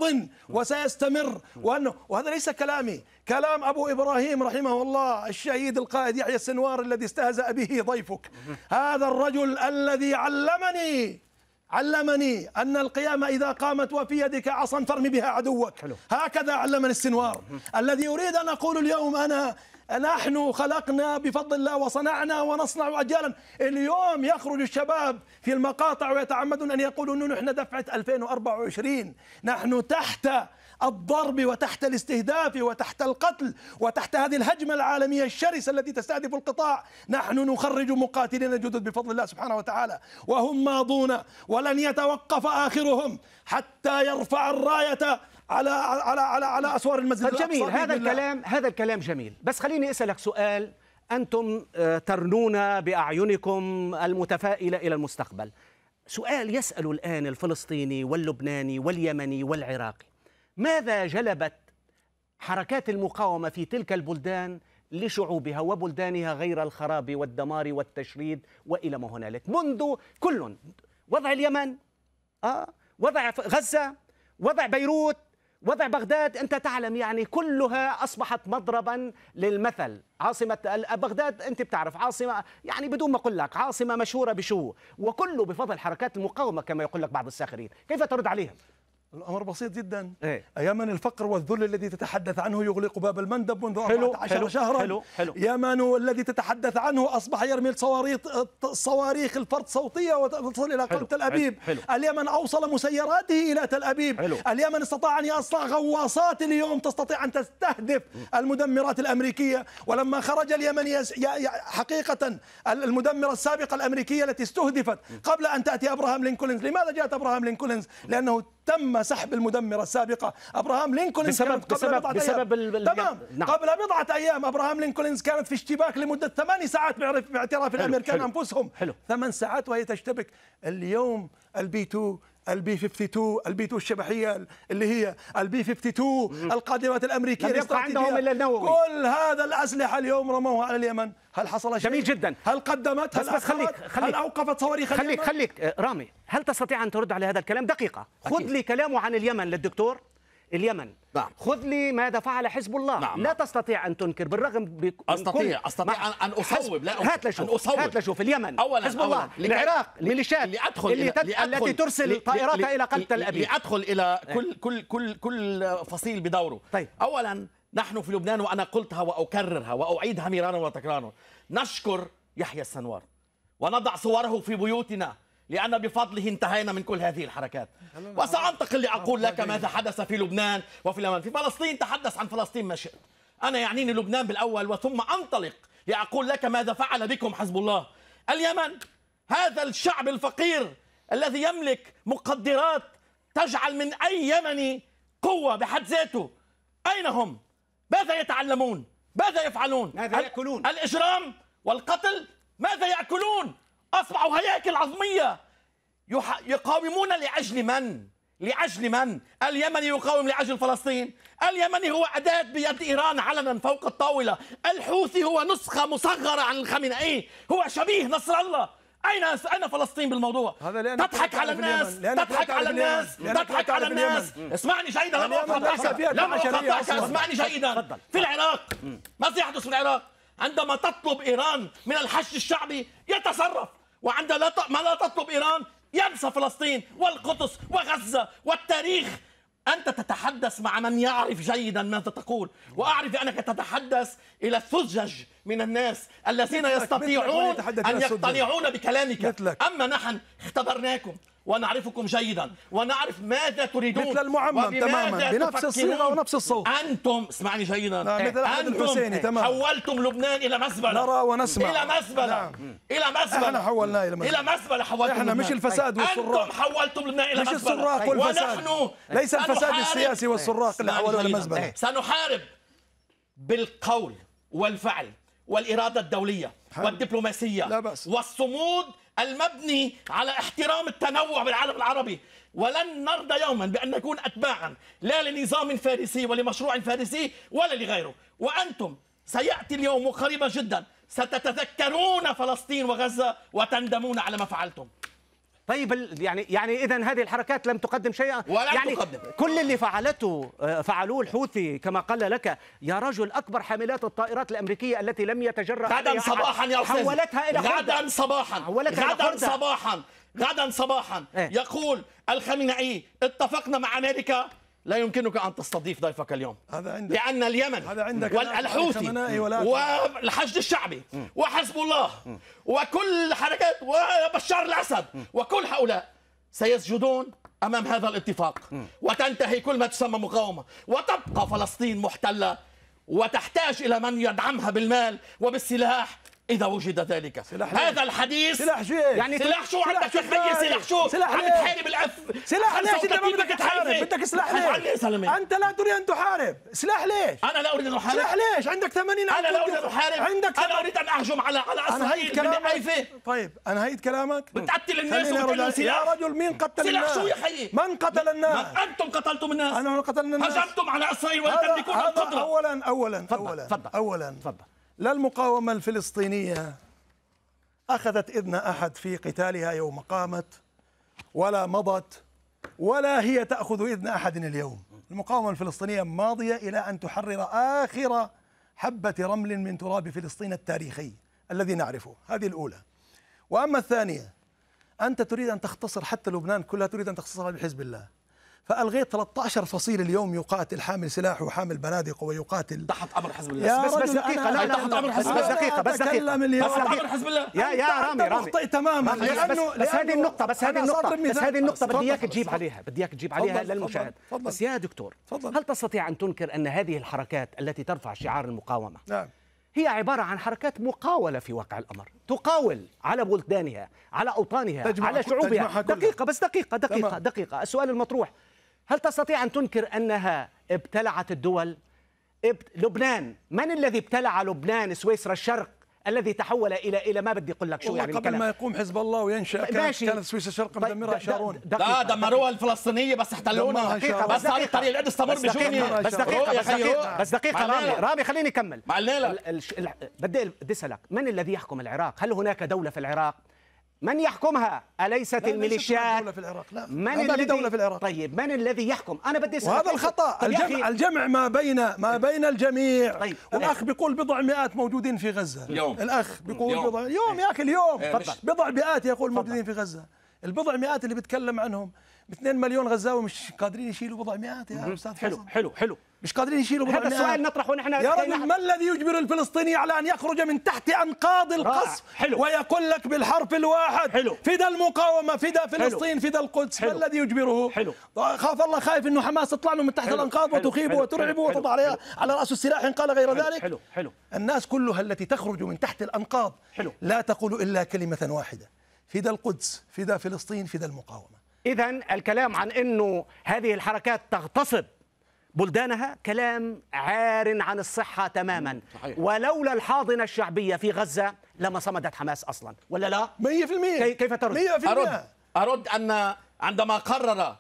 وسيستمر وأنه وهذا ليس كلامي كلام أبو إبراهيم رحمه الله الشهيد القائد يحيى السنوار الذي استهزأ به ضيفك هذا الرجل الذي علمني علمني أن القيامة إذا قامت وفي يدك عصا فارمي بها عدوك حلو. هكذا علمني السنوار الذي أريد أن أقول اليوم أنا نحن خلقنا بفضل الله وصنعنا ونصنع أجيالا اليوم يخرج الشباب في المقاطع ويتعمدون أن يقولوا أنه نحن دفعة 2024 نحن تحت الضرب وتحت الاستهداف وتحت القتل وتحت هذه الهجمة العالمية الشرسة التي تستهدف القطاع نحن نخرج مقاتلين جدد بفضل الله سبحانه وتعالى وهم ماضون ولن يتوقف آخرهم
حتى يرفع الراية على على على على اسوار المسجد طيب، جميل هذا الكلام هذا الكلام جميل بس خليني اسالك سؤال انتم آه، ترنون باعينكم المتفائله الى المستقبل سؤال يسال الان الفلسطيني واللبناني واليمني والعراقي ماذا جلبت حركات المقاومة في تلك البلدان لشعوبها وبلدانها غير الخراب والدمار والتشريد والى ما هنالك منذ كل وضع اليمن اه وضع غزه وضع بيروت وضع بغداد انت تعلم يعني كلها اصبحت مضربا للمثل عاصمه بغداد انت بتعرف عاصمه يعني بدون ما اقول لك عاصمه مشهوره بشو وكله بفضل حركات المقاومه كما يقول لك بعض الساخرين كيف ترد عليهم
الامر بسيط جدا إيه؟ ايام الفقر والذل الذي تتحدث عنه يغلق باب المندب منذ 14 شهرا حلو حلو يمن الذي تتحدث عنه اصبح يرمي الصواريخ صواريخ الفرد صوتيه وتصل الى قلب تل ابيب حلو اليمن اوصل مسيراته الى تل ابيب حلو اليمن استطاع ان يصنع غواصات اليوم تستطيع ان تستهدف المدمرات الامريكيه ولما خرج اليمن حقيقه المدمره السابقه الامريكيه التي استهدفت قبل ان تاتي ابراهام لينكولنز لماذا جاءت ابراهام لينكولنز لانه تم سحب المدمره السابقه ابراهام لينكولن بسبب كانت قبل بسبب, بضعة بسبب أيام. تمام نعم. قبل بضعه ايام ابراهام لينكولن كانت في اشتباك لمده ثماني ساعات باعتراف الامريكان انفسهم ثمان ساعات وهي تشتبك اليوم البي 2 البي 52 البي 2 الشبحيه اللي هي البي 52 القادمات الامريكيه لم يبقى عندهم الا النووي كل
هذا الاسلحه اليوم رموها على اليمن هل حصل شيء؟ جميل جدا هل قدمت؟ بس هل بس خليك خليك هل اوقفت صواريخ خليك اليمن؟ خليك خليك آه، رامي هل تستطيع ان ترد على هذا الكلام؟ دقيقه خذ لي كلامه عن اليمن للدكتور اليمن نعم. خذ لي ماذا فعل حزب الله نعم. لا نعم. تستطيع ان تنكر بالرغم بك... استطيع استطيع ان اصوب لا هات لشوف أصوب. هات لشوف اليمن أولا حزب الله أولاً. العراق الميليشيات ادخل اللي تد... لأدخل التي ترسل طائراتها الى قتل تل ابيب لادخل الى إيه. كل
كل كل كل فصيل بدوره طيب. اولا نحن في لبنان وانا قلتها واكررها واعيدها مرارا وتكرارا نشكر يحيى السنوار ونضع صوره في بيوتنا لأن بفضله انتهينا من كل هذه الحركات وسأنتقل لأقول لك ماذا حدث في لبنان وفي اليمن في فلسطين تحدث عن فلسطين ما شئت أنا يعنيني لبنان بالأول وثم أنطلق لأقول لك ماذا فعل بكم حزب الله اليمن هذا الشعب الفقير الذي يملك مقدرات تجعل من أي يمني قوة بحد ذاته أين هم؟ ماذا يتعلمون؟ ماذا يفعلون؟ ماذا يأكلون؟ الإجرام والقتل ماذا يأكلون؟ أصبحوا هياكل عظمية يقاومون لأجل من؟ لأجل من؟ اليمني يقاوم لأجل فلسطين اليمني هو أداة بيد إيران علنا فوق الطاولة الحوثي هو نسخة مصغرة عن الخامنئي هو شبيه نصر الله اين اين فلسطين بالموضوع؟ هذا لأنك تضحك على الناس تضحك على الناس تضحك على الناس اسمعني جيدا لم اقاطعك لما اقاطعك اسمعني جيدا في العراق ماذا يحدث في العراق؟ عندما تطلب ايران من الحشد الشعبي يتصرف وعندها لا ما لا تطلب إيران ينسى فلسطين والقدس وغزة والتاريخ أنت تتحدث مع من يعرف جيدا ماذا تقول وأعرف أنك تتحدث إلى الثجج من الناس الذين يستطيعون أن يقتنعون بكلامك أما نحن اختبرناكم ونعرفكم جيدا ونعرف ماذا تريدون مثل المعمم تماما بنفس الصيغه ونفس الصوت انتم اسمعني جيدا مثل انتم تمام. حولتم لبنان الى مزبله نرى ونسمع الى مزبله نعم. الى مزبله احنا حولناه الى مزبله الى مزبله حولتم احنا مش الفساد والسراق انتم حولتم لبنان الى مزبله مش السراق والفساد ونحن ليس الفساد السياسي والسراق اللي حولوا الى مزبله سنحارب بالقول والفعل والاراده الدوليه والدبلوماسيه لا بأس. والصمود المبني على احترام التنوع بالعالم العربي ولن نرضى يوما بأن نكون أتباعا لا لنظام فارسي ولمشروع فارسي ولا لغيره وأنتم سيأتي اليوم قريبا جدا ستتذكرون فلسطين وغزة وتندمون على ما فعلتم طيب يعني يعني اذا هذه الحركات لم
تقدم شيئا ولا يعني تقدم. كل اللي فعلته آه، فعلوه الحوثي كما قال لك يا رجل اكبر حاملات الطائرات الامريكيه التي لم يتجرأ غدا صباحا يا استاذ حولتها الى غدا صباحا
غدا صباحا غدا إيه. صباحا يقول الخامنئي اتفقنا مع امريكا لا يمكنك ان تستضيف ضيفك اليوم هذا عندك لان اليمن هذا عندك والحوثي والحشد الشعبي م. وحزب الله م. وكل حركات وبشار الاسد م. وكل هؤلاء سيسجدون امام هذا الاتفاق وتنتهي كل ما تسمى مقاومه وتبقى فلسطين محتله وتحتاج الى من يدعمها بالمال وبالسلاح اذا وجد ذلك سلاح هذا الحديث سلاح شو يعني سلاح شو عندك تحيه سلاح شو سلاح عم تحارب الاف سلاح ليش انت ما بدك تحارب بدك سلاح ليش انت
لا تريد ان تحارب سلاح ليش انا لا اريد ان احارب سلاح ليش عندك 80 انا لا اريد ان احارب عندك انا اريد ان اهجم على على اسرائيل من حيفا طيب انا هيد كلامك بتقتل الناس وبتقتل سلاح يا رجل مين قتل الناس سلاح شو يا حي من قتل الناس انتم قتلتم الناس انا قتلنا الناس هجمتم على اسرائيل وأنتم القدره اولا اولا اولا اولا اولا تفضل لا المقاومة الفلسطينية أخذت إذن أحد في قتالها يوم قامت ولا مضت ولا هي تأخذ إذن أحد اليوم المقاومة الفلسطينية ماضية إلى أن تحرر آخر حبة رمل من تراب فلسطين التاريخي الذي نعرفه هذه الأولى وأما الثانية أنت تريد أن تختصر حتى لبنان كلها تريد أن تختصرها بحزب الله فالغيت 13 فصيل اليوم يقاتل حامل سلاح وحامل بنادق ويقاتل تحت
امر حزب الله يا بس بس دقيقه لا, لا تحت امر حزب الله بس دقيقه بس دقيقه بس تحت امر حزب الله يا يا رامي رامي اخطئ تماما بس, لأنه بس, بس هذه النقطه بس هذه النقطه بس هذه النقطه بدي اياك تجيب عليها بدي اياك تجيب عليها للمشاهد بس يا دكتور هل تستطيع ان تنكر ان هذه الحركات التي ترفع شعار المقاومه نعم هي عبارة عن حركات مقاولة في واقع الأمر تقاول على بلدانها على أوطانها على شعوبها دقيقة بس دقيقة دقيقة دقيقة السؤال المطروح هل تستطيع أن تنكر أنها ابتلعت الدول؟ لبنان من الذي ابتلع لبنان سويسرا الشرق الذي تحول الى الى ما بدي اقول لك شو يعني قبل الكلام. ما
يقوم حزب الله وينشا طيب، كانت, كانت سويسرا الشرق طيب، مدمرها شارون لا دمروها الفلسطينيه
بس احتلونا بس هذه الطريق العدس تمر بجوني بس دقيقه بس دقيقه بس دقيقه رامي
رامي خليني اكمل بدي بدي اسالك من الذي يحكم العراق؟ هل هناك دوله في العراق؟ من يحكمها أليست لا الميليشيات دولة في
العراق لا من الذي دولة في
العراق طيب من الذي يحكم أنا بدي أسأل وهذا الخطأ طيب الجمع, الجمع
ما بين ما طيب. بين الجميع طيب. والأخ طيب. بيقول بضع مئات موجودين في غزة اليوم الأخ بيقول يوم. بضع
يوم يا أخي اليوم
إيه. بضع مئات يقول موجودين في غزة البضع مئات اللي بتكلم عنهم 2 مليون غزاوي مش قادرين يشيلوا بضع مئات يا استاذ حلو حلو حلو مش قادرين يشيلوا بضع مئات هذا السؤال نطرحه
نحن يا رجل
ما الذي يجبر الفلسطيني على ان يخرج من تحت انقاض القصف حلو ويقول لك بالحرف الواحد حلو فدا المقاومه فدا فلسطين فدا القدس ما الذي يجبره؟ حلو خاف الله خايف انه حماس تطلع له من تحت حلو الانقاض وتخيب وترعبه وتضع عليها على راسه السلاح ان قال غير ذلك حلو حلو الناس كلها التي تخرج من تحت الانقاض حلو لا تقول الا
كلمه واحده في ده القدس في ده فلسطين في ده المقاومة إذا الكلام عن أنه هذه الحركات تغتصب بلدانها كلام عار عن الصحة تماما صحيح. ولولا الحاضنة الشعبية في غزة لما صمدت حماس أصلا
ولا لا 100% كيف ترد 100% أرد, أرد أن عندما قرر آه،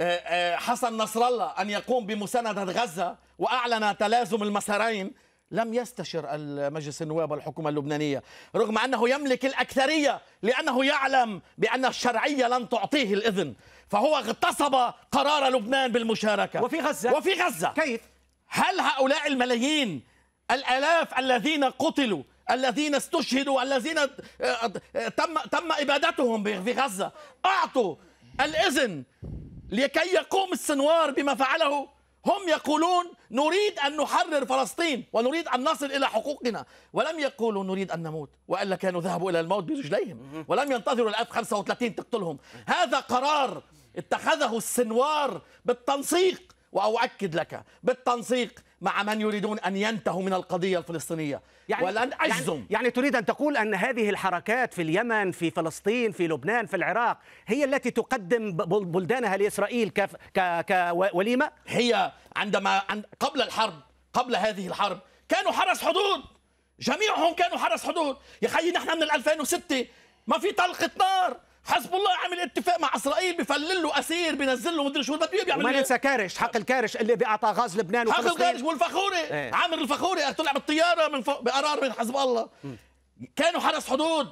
آه، حسن نصر الله أن يقوم بمساندة غزة وأعلن تلازم المسارين لم يستشر المجلس النواب والحكومه اللبنانية رغم أنه يملك الأكثرية لأنه يعلم بأن الشرعية لن تعطيه الإذن فهو اغتصب قرار لبنان بالمشاركة وفي غزة وفي غزة كيف؟ هل هؤلاء الملايين الآلاف الذين قتلوا الذين استشهدوا الذين آه، آه، تم تم إبادتهم في غزة أعطوا الإذن لكي يقوم السنوار بما فعله هم يقولون نريد أن نحرر فلسطين ونريد أن نصل إلى حقوقنا ولم يقولوا نريد أن نموت وإلا كانوا ذهبوا إلى الموت برجليهم ولم ينتظروا الآن 35 تقتلهم هذا قرار اتخذه السنوار بالتنسيق وأؤكد لك بالتنسيق مع من يريدون أن ينتهوا من القضية الفلسطينية يعني ولن يعني- أجزم يعني, يعني تريد أن تقول أن هذه الحركات
في اليمن في فلسطين في لبنان في العراق هي التي تقدم بلدانها لإسرائيل
ك... ك... كوليمة هي عندما قبل الحرب قبل هذه الحرب كانوا حرس حدود جميعهم كانوا حرس حدود يا خيي نحن من 2006 ما في طلقة نار حزب الله عمل اتفاق مع اسرائيل بفلل له اسير بنزل له مدري شو بده بيعمل ما ننسى
كارش حق آه. الكارش اللي بيعطى غاز لبنان حق الكارش
والفخوري ايه. عامر الفخوري طلع بالطياره من فوق بقرار من حزب الله م. كانوا حرس حدود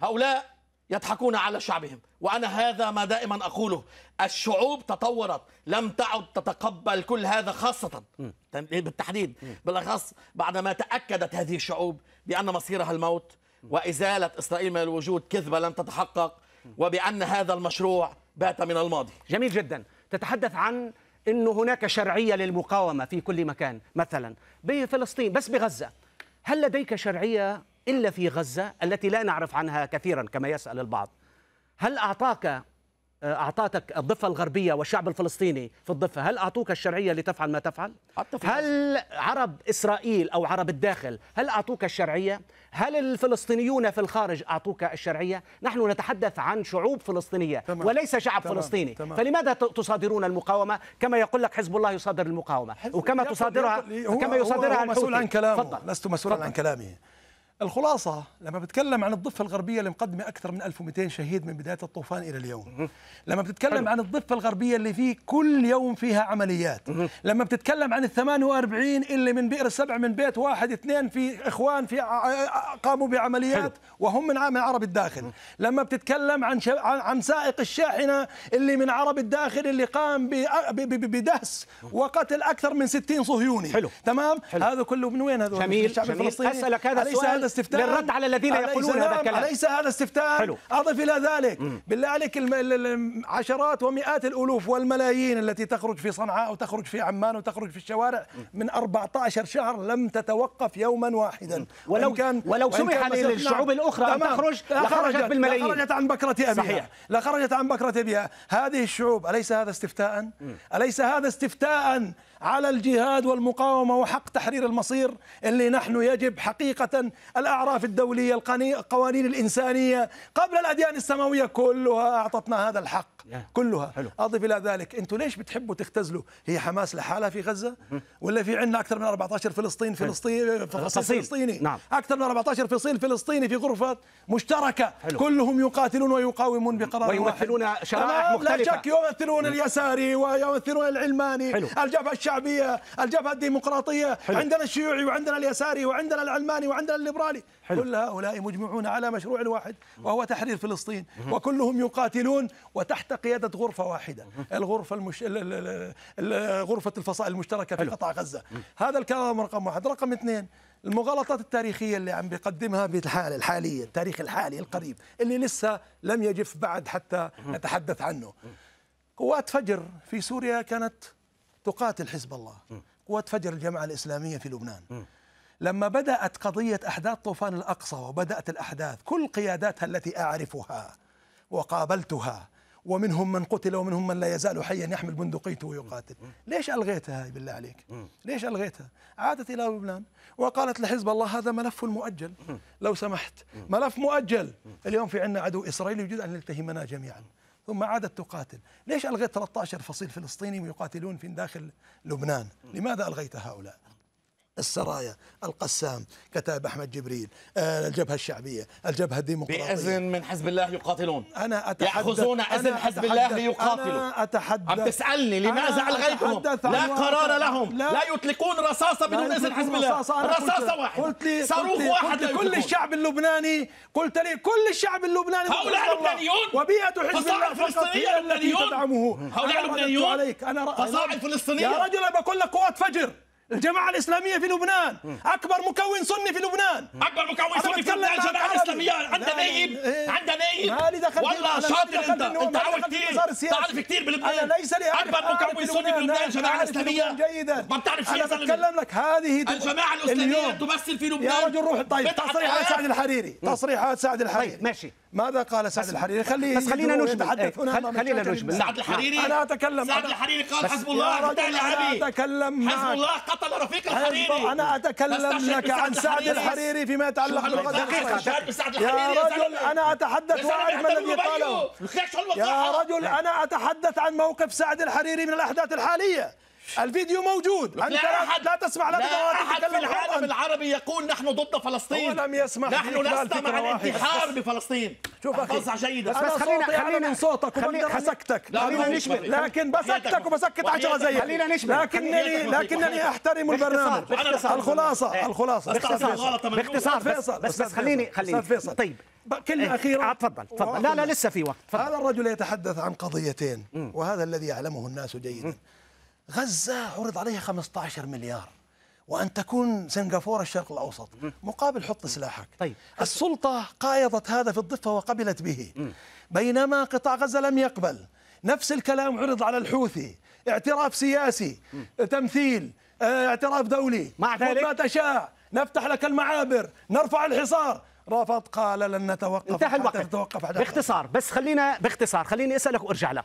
هؤلاء يضحكون على شعبهم وأنا هذا ما دائما أقوله الشعوب تطورت لم تعد تتقبل كل هذا خاصة إيه، بالتحديد بالأخص بعدما تأكدت هذه الشعوب بأن مصيرها الموت وإزالة إسرائيل من الوجود كذبة لن تتحقق وبأن هذا المشروع بات من الماضي جميل جدا
تتحدث عن أنه هناك شرعية للمقاومة في كل مكان مثلا بفلسطين بس بغزة هل لديك شرعية إلا في غزة التي لا نعرف عنها كثيرا كما يسأل البعض هل أعطاك آه، أعطاتك الضفه الغربيه والشعب الفلسطيني في الضفه هل اعطوك الشرعيه لتفعل ما تفعل هل عرب اسرائيل او عرب الداخل هل اعطوك الشرعيه هل الفلسطينيون في الخارج اعطوك الشرعيه نحن نتحدث عن شعوب فلسطينيه تمام. وليس شعب تمام. فلسطيني تمام. فلماذا تصادرون المقاومه كما يقول لك حزب الله يصادر المقاومه وكما تصادرها كما يصادرها هو, هو مسؤول عن كلامه فضل. لست مسؤولا عن
كلامه الخلاصة لما بتكلم عن الضفة الغربية اللي مقدمة أكثر من 1200 شهيد من بداية الطوفان إلى اليوم لما بتتكلم عن الضفة الغربية اللي في كل يوم فيها عمليات لما بتتكلم عن الثمان 48 اللي من بئر السبع من بيت واحد اثنين في إخوان في قاموا بعمليات وهم من عام عرب الداخل لما بتتكلم عن عن سائق الشاحنة اللي من عرب الداخل اللي قام بدهس وقتل أكثر من 60 صهيوني حلو تمام حلو. هذا كله من وين هذول؟ جميل الشعب الفلسطيني أسألك هذا السؤال استفتاء للرد على الذين يقولون نعم؟ هذا الكلام أليس هذا استفتاء حلو. أضف إلى ذلك مم. بالله عليك العشرات ومئات الألوف والملايين التي تخرج في صنعاء وتخرج في عمان وتخرج في الشوارع مم. من 14 شهر لم تتوقف يوما واحدا مم. ولو كان ولو سمح للشعوب الأخرى أن تخرج لخرجت بالملايين لخرجت عن بكرة أبيها صحيح لخرجت عن بكرة أبيها هذه الشعوب أليس هذا استفتاء؟ أليس هذا استفتاء على الجهاد والمقاومة وحق تحرير المصير اللي نحن يجب حقيقة الأعراف الدولية القوانين الإنسانية قبل الأديان السماوية كلها أعطتنا هذا الحق كلها حلو. أضف إلى ذلك أنتم ليش بتحبوا تختزلوا هي حماس لحالها في غزة ولا في عندنا أكثر من 14 فلسطين فلسطيني فلسطيني نعم. أكثر من 14 فلسطين فلسطيني في غرفة مشتركة حلو. كلهم يقاتلون ويقاومون بقرار ويمثلون شرائح مختلفة لا شك يمثلون نعم. اليساري ويمثلون العلماني حلو. الجبهة الشعبيه الجبهه الديمقراطيه حلو. عندنا الشيوعي وعندنا اليساري وعندنا العلماني وعندنا الليبرالي حلو. كل هؤلاء مجمعون على مشروع واحد وهو تحرير فلسطين وكلهم يقاتلون وتحت قياده غرفه واحده الغرفه المش... غرفه الفصائل المشتركه في قطاع غزه هذا الكلام رقم واحد رقم اثنين المغالطات التاريخية اللي عم بيقدمها بالحالة الحالية التاريخ الحالي القريب اللي لسه لم يجف بعد حتى نتحدث عنه قوات فجر في سوريا كانت تقاتل حزب الله قوات فجر الجماعة الإسلامية في لبنان لما بدأت قضية أحداث طوفان الأقصى وبدأت الأحداث كل قياداتها التي أعرفها وقابلتها ومنهم من قتل ومنهم من لا يزال حيا يحمل بندقيته ويقاتل ليش ألغيتها بالله عليك ليش ألغيتها عادت إلى لبنان وقالت لحزب الله هذا ملف مؤجل لو سمحت ملف مؤجل اليوم في عندنا عدو إسرائيلي يجوز أن يلتهمنا جميعا ثم عادت تقاتل ليش ألغيت 13 فصيل فلسطيني يقاتلون في داخل لبنان لماذا ألغيت هؤلاء السرايا القسام كتاب أحمد جبريل آه، الجبهة الشعبية الجبهة الديمقراطية بأذن من حزب
الله يقاتلون أنا أتحدث يأخذون أذن حزب الله ليقاتلوا أنا
أتحدث عم تسألني لماذا ألغيتهم لا قرار لهم لا, لا
يطلقون رصاصة بدون إذن حزب الله رصاصة واحدة قلت لي صاروخ واحد قلت كل
الشعب اللبناني قلت لي كل الشعب اللبناني هؤلاء اللبنانيون وبيئة حزب الله الفلسطينيه التي تدعمه هؤلاء اللبنانيون عليك أنا فصاعد فلسطينية يا رجل بقول لك قوات فجر الجماعة الإسلامية في لبنان أكبر مكون سني في لبنان أكبر مكون سني في لبنان الجماعة الإسلامية عندها نايب عندها نايب والله شاطر أنت أنت عاوز كثير تعرف كثير بلبنان أنا ليس لي أكبر مكون سني في لبنان الجماعة الإسلامية جيدا ما بتعرف شيء أنا بتكلم لك هذه الجماعة الإسلامية تمثل في لبنان يا رجل روح طيب تصريحات سعد طيب، الحريري تصريحات سعد الحريري طيب ماشي ماذا قال سعد الحريري خليه بس خلينا نشمل إيه، خلينا نشبه سعد الحريري انا اتكلم سعد الحريري قال حزب الله قتال انا اتكلم حزب الله تعاطى لرفيق الحريري انا اتكلم لك عن سعد الحريري فيما يتعلق بالقضيه يا رجل انا اتحدث واعرف ما الذي قاله يا رجل انا اتحدث عن موقف سعد الحريري من الاحداث الحاليه الفيديو موجود انت لا, يعني أحد لا تسمع لا, لا احد في
العالم العربي يقول نحن ضد فلسطين هو لم يسمح نحن لسنا مع الانتحار بفلسطين شوف اخي قصة جيدة بس, بس خلينا خلينا من صوتك وبقدر حسكتك خلينا نشمل لكن بسكتك وبسكت 10 زيك خلينا نشمل لكنني لكنني احترم البرنامج الخلاصة إيه. الخلاصة باختصار باختصار فيصل بس بس خليني خليني فيصل طيب
كلمة إيه. أخيرة آه، تفضل تفضل لا لا لسه في وقت هذا الرجل يتحدث عن قضيتين وهذا الذي يعلمه الناس جيدا غزة عرض عليها 15 مليار وأن تكون سنغافورة الشرق الأوسط مقابل حط سلاحك طيب. السلطة قايضت هذا في الضفة وقبلت به بينما قطاع غزة لم يقبل نفس الكلام عرض على الحوثي اعتراف سياسي تمثيل آه، اعتراف دولي مع ذلك ما تشاء نفتح لك المعابر نرفع الحصار رفض قال لن نتوقف انتهى الوقت
باختصار بس خلينا باختصار خليني اسالك وارجع لك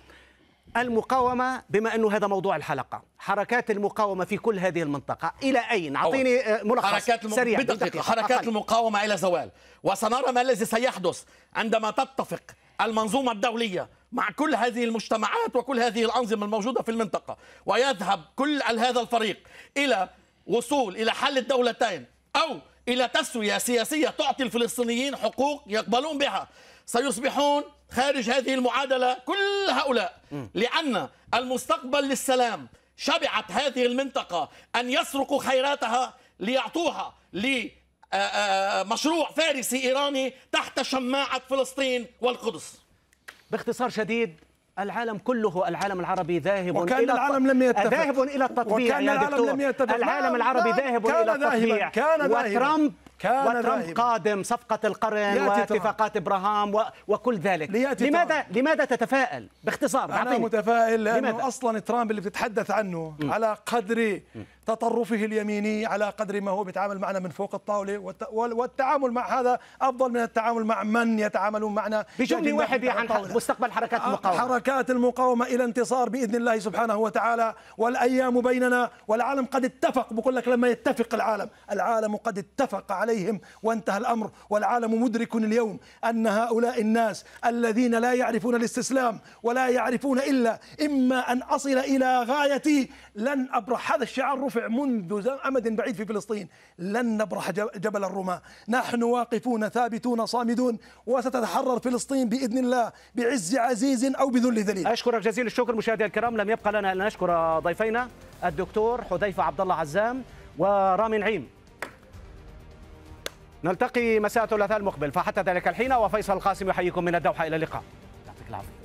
المقاومة بما أنه هذا موضوع الحلقة حركات المقاومة في كل هذه المنطقة إلى أين؟ أعطيني آه، ملخص حركات الم... سريع بدقيقة, بدقيقة. حركات أقل. آه، طيب.
المقاومة إلى زوال وسنرى ما الذي سيحدث عندما تتفق المنظومة الدولية مع كل هذه المجتمعات وكل هذه الأنظمة الموجودة في المنطقة ويذهب كل هذا الفريق إلى وصول إلى حل الدولتين أو إلى تسوية سياسية تعطي الفلسطينيين حقوق يقبلون بها سيصبحون خارج هذه المعادلة كل هؤلاء لأن المستقبل للسلام شبعت هذه المنطقة أن يسرقوا خيراتها ليعطوها لمشروع آه، آه، فارسي إيراني تحت شماعة فلسطين والقدس
باختصار شديد العالم كله العالم العربي ذاهب وكان إلى العالم لم يتفق ذاهب إلى التطبيع وكان يا العالم دكتور. لم يتفق العالم العربي ذاهب إلى التطبيع كان ذاهبا وترامب كان وترامب راهبا. قادم صفقة القرن واتفاقات إبراهام و... وكل ذلك لماذا ترامب. لماذا تتفائل باختصار أنا عطيني. متفائل لأنه لماذا؟ أصلا
ترامب اللي بتتحدث عنه م. على قدر تطرفه اليميني على قدر ما هو بيتعامل معنا من فوق الطاوله والتعامل مع هذا افضل من التعامل مع من يتعاملون معنا بجمله واحده عن مستقبل حركات آه، المقاومه حركات المقاومه الى انتصار باذن الله سبحانه وتعالى والايام بيننا والعالم قد اتفق بقول لك لما يتفق العالم العالم قد اتفق عليهم وانتهى الامر والعالم مدرك اليوم ان هؤلاء الناس الذين لا يعرفون الاستسلام ولا يعرفون الا اما ان اصل الى غايتي لن ابرح هذا الشعار رفع منذ أمد بعيد في فلسطين لن نبرح جبل الرماة نحن واقفون ثابتون صامدون وستتحرر فلسطين بإذن الله بعز عزيز أو بذل ذليل
أشكرك جزيل الشكر مشاهدي الكرام لم يبقى لنا أن نشكر ضيفينا الدكتور حذيفة عبد الله عزام ورامي نعيم نلتقي مساء الثلاثاء المقبل فحتى ذلك الحين وفيصل القاسم يحييكم من الدوحة إلى اللقاء يعطيك العافية